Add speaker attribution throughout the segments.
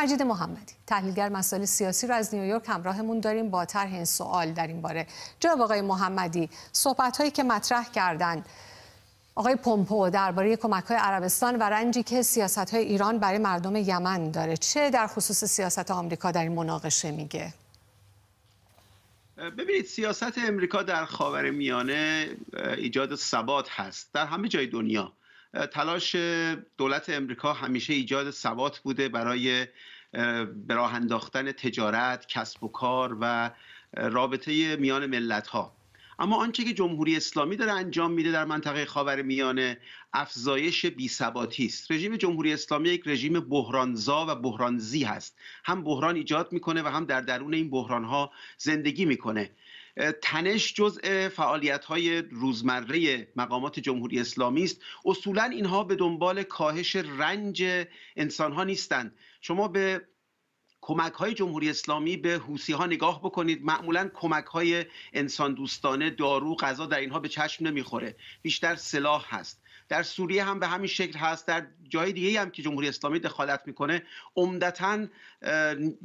Speaker 1: مجید محمدی تحلیلگر مسائل سیاسی رو از نیویورک همراهمون داریم با طرح سوال در این باره جناب آقای محمدی صحبت هایی که مطرح کردند آقای پومپو درباره کمک های عربستان و رنجی که سیاست های ایران برای مردم یمن داره چه در خصوص سیاست آمریکا در این مناقشه میگه
Speaker 2: ببینید سیاست امریکا در خاور میانه ایجاد ثبات هست در همه جای دنیا تلاش دولت امریکا همیشه ایجاد ثبات بوده برای به انداختن تجارت، کسب و کار و رابطه میان ملت ها اما آنچه که جمهوری اسلامی داره انجام میده در منطقه میانه افزایش بیثباتی است رژیم جمهوری اسلامی یک رژیم بحرانزا و بحرانزی هست هم بحران ایجاد میکنه و هم در درون این بحران ها زندگی میکنه تنش جزء فعالیت های روزمره مقامات جمهوری اسلامی است اصولا اینها به دنبال کاهش رنج انسان ها نیستند شما به کمک های جمهوری اسلامی به حوسی ها نگاه بکنید معمولا کمک های انسان دوستانه دارو غذا در اینها به چشم نمیخوره بیشتر سلاح هست در سوریه هم به همین شکل هست در جای دیگه هم که جمهوری اسلامی دخالت میکنه عمدتا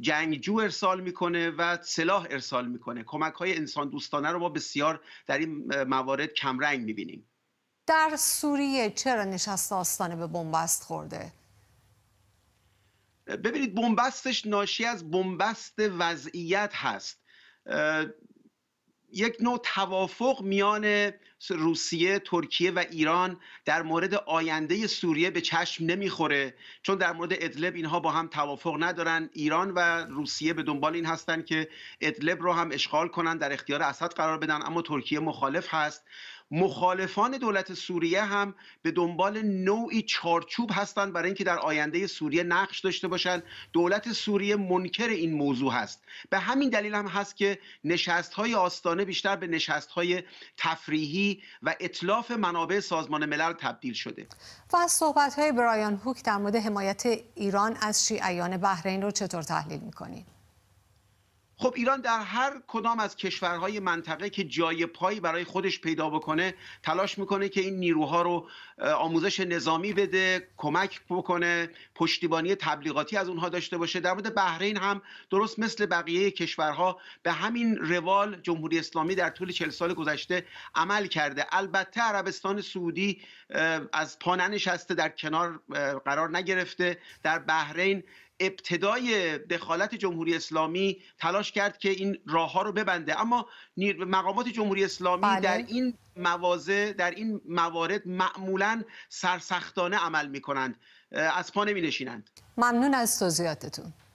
Speaker 2: جنگجو ارسال میکنه و سلاح ارسال میکنه کمک های انسان دوستانه رو ما بسیار در این موارد کمرنگ میبینیم در
Speaker 1: سوریه چرا نشست آستانه به بنبست خورده
Speaker 2: ببینید بنبستش ناشی از بنبست وضعیت هست یک نوع توافق میان روسیه، ترکیه و ایران در مورد آینده سوریه به چشم نمیخوره چون در مورد ادلب اینها با هم توافق ندارن ایران و روسیه به دنبال این هستند که ادلب رو هم اشغال کنن در اختیار اسد قرار بدن اما ترکیه مخالف هست مخالفان دولت سوریه هم به دنبال نوعی چارچوب هستند برای اینکه در آینده سوریه نقش داشته باشند دولت سوریه منکر این موضوع هست به همین دلیل هم هست که نشست های آستانه بیشتر به نشست های تفریحی و اطلاف منابع سازمان ملل تبدیل شده
Speaker 1: و از صحبت برایان هوک در مورد حمایت ایران از شیعیان بحرین رو چطور تحلیل میکنید؟
Speaker 2: خب ایران در هر کدام از کشورهای منطقه که جای پایی برای خودش پیدا بکنه تلاش میکنه که این نیروها رو آموزش نظامی بده کمک بکنه پشتیبانی تبلیغاتی از اونها داشته باشه در مورد بحرین هم درست مثل بقیه کشورها به همین روال جمهوری اسلامی در طول 40 سال گذشته عمل کرده البته عربستان سعودی از پا ننشسته در کنار قرار نگرفته در بحرین ابتدای دخالت جمهوری اسلامی تلاش کرد که این راه ها رو ببنده اما مقامات جمهوری اسلامی بله. در این مواضع در این موارد معمولا سرسختانه عمل می کنند از پا نمی نشینند
Speaker 1: ممنون از توضیحاتتون